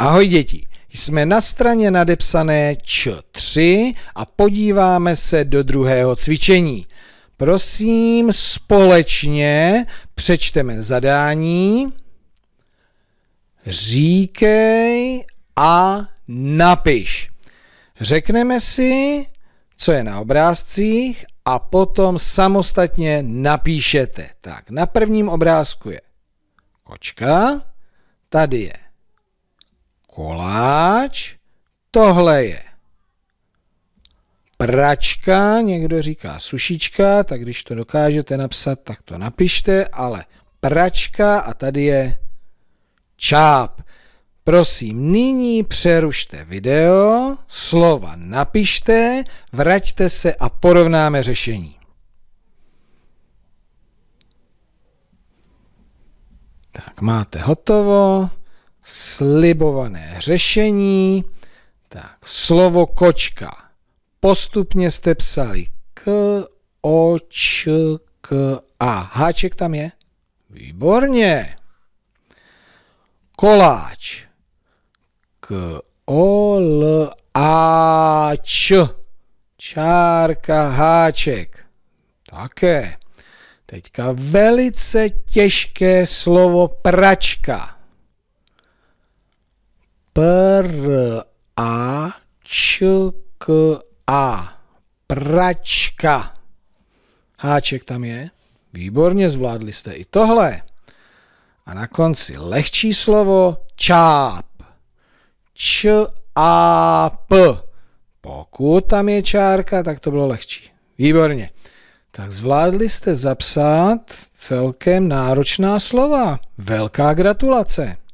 Ahoj děti, jsme na straně nadepsané Č3 a podíváme se do druhého cvičení. Prosím, společně přečteme zadání. Říkej a napiš. Řekneme si, co je na obrázcích a potom samostatně napíšete. Tak, na prvním obrázku je kočka, tady je koláč, tohle je pračka, někdo říká sušička, tak když to dokážete napsat, tak to napište, ale pračka a tady je čáp. Prosím, nyní přerušte video, slova napište, vraťte se a porovnáme řešení. Tak máte hotovo slibované řešení. Tak, slovo kočka. Postupně jste psali k, o, č, k, a. Háček tam je? Výborně. Koláč. K, o, l, a, č. Čárka, háček. Také. Teďka velice těžké slovo pračka pr a č k a. Pračka. Háček tam je. Výborně zvládli jste i tohle. A na konci lehčí slovo čáp. Č a p. Pokud tam je čárka, tak to bylo lehčí. Výborně. Tak zvládli jste zapsat celkem náročná slova. Velká gratulace.